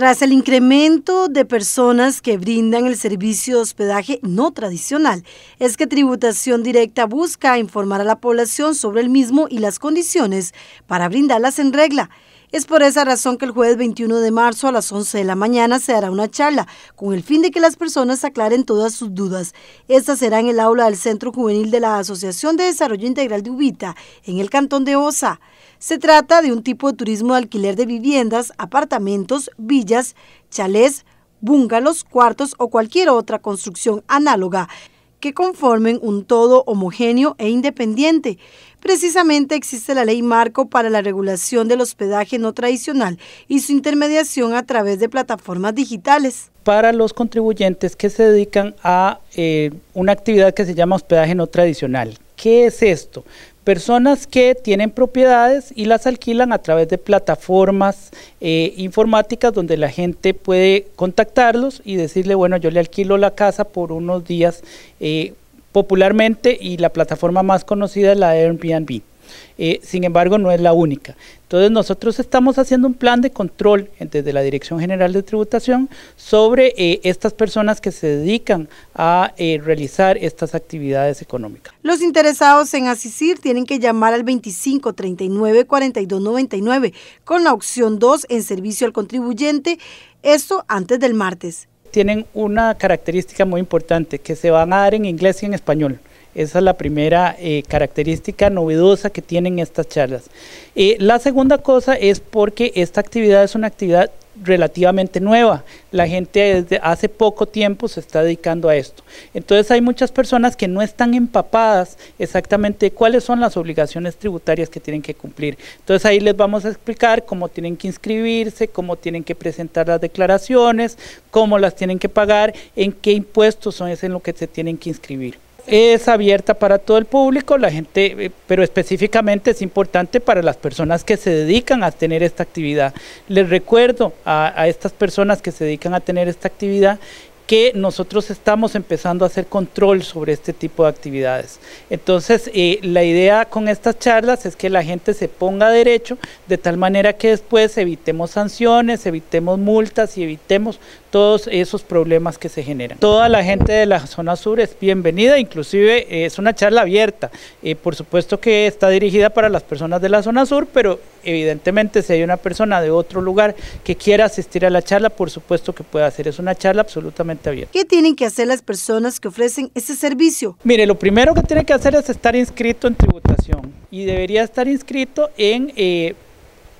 Tras el incremento de personas que brindan el servicio de hospedaje no tradicional, es que Tributación Directa busca informar a la población sobre el mismo y las condiciones para brindarlas en regla. Es por esa razón que el jueves 21 de marzo a las 11 de la mañana se hará una charla con el fin de que las personas aclaren todas sus dudas. Esta será en el aula del Centro Juvenil de la Asociación de Desarrollo Integral de Ubita, en el Cantón de Osa. Se trata de un tipo de turismo de alquiler de viviendas, apartamentos, villas, chalés, búngalos, cuartos o cualquier otra construcción análoga que conformen un todo homogéneo e independiente Precisamente existe la ley marco para la regulación del hospedaje no tradicional y su intermediación a través de plataformas digitales. Para los contribuyentes que se dedican a eh, una actividad que se llama hospedaje no tradicional, ¿qué es esto? personas que tienen propiedades y las alquilan a través de plataformas eh, informáticas donde la gente puede contactarlos y decirle, bueno, yo le alquilo la casa por unos días eh, popularmente y la plataforma más conocida es la Airbnb. Eh, sin embargo, no es la única. Entonces, nosotros estamos haciendo un plan de control eh, desde la Dirección General de Tributación sobre eh, estas personas que se dedican a realizar estas actividades económicas. Los interesados en asistir tienen que llamar al 25 39 42 99 con la opción 2 en servicio al contribuyente, esto antes del martes tienen una característica muy importante, que se van a dar en inglés y en español. Esa es la primera eh, característica novedosa que tienen estas charlas. Eh, la segunda cosa es porque esta actividad es una actividad relativamente nueva. La gente desde hace poco tiempo se está dedicando a esto. Entonces hay muchas personas que no están empapadas exactamente cuáles son las obligaciones tributarias que tienen que cumplir. Entonces ahí les vamos a explicar cómo tienen que inscribirse, cómo tienen que presentar las declaraciones, cómo las tienen que pagar, en qué impuestos son es en lo que se tienen que inscribir. Es abierta para todo el público, la gente, eh, pero específicamente es importante para las personas que se dedican a tener esta actividad. Les recuerdo a, a estas personas que se dedican a tener esta actividad que nosotros estamos empezando a hacer control sobre este tipo de actividades. Entonces, eh, la idea con estas charlas es que la gente se ponga derecho de tal manera que después evitemos sanciones, evitemos multas y evitemos todos esos problemas que se generan. Toda la gente de la zona sur es bienvenida, inclusive eh, es una charla abierta. Eh, por supuesto que está dirigida para las personas de la zona sur, pero evidentemente si hay una persona de otro lugar que quiera asistir a la charla, por supuesto que puede hacer. Es una charla absolutamente abierta. ¿Qué tienen que hacer las personas que ofrecen ese servicio? Mire, lo primero que tiene que hacer es estar inscrito en tributación y debería estar inscrito en... Eh,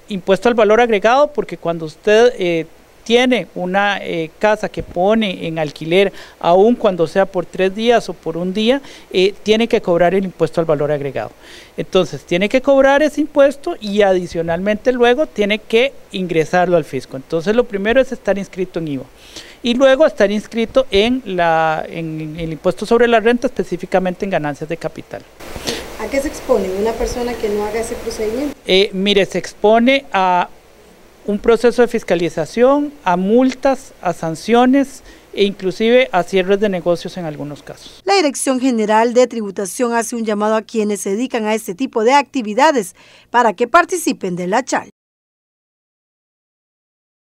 impuesto al valor agregado porque cuando usted eh, tiene una eh, casa que pone en alquiler, aún cuando sea por tres días o por un día, eh, tiene que cobrar el impuesto al valor agregado. Entonces, tiene que cobrar ese impuesto y adicionalmente luego tiene que ingresarlo al fisco. Entonces, lo primero es estar inscrito en IVA y luego estar inscrito en, la, el impuesto sobre la renta, específicamente en ganancias de capital. ¿A qué se expone una persona que no haga ese procedimiento? Eh, mire, se expone a un proceso de fiscalización a multas, a sanciones e inclusive a cierres de negocios en algunos casos. La Dirección General de Tributación hace un llamado a quienes se dedican a este tipo de actividades para que participen de la charla.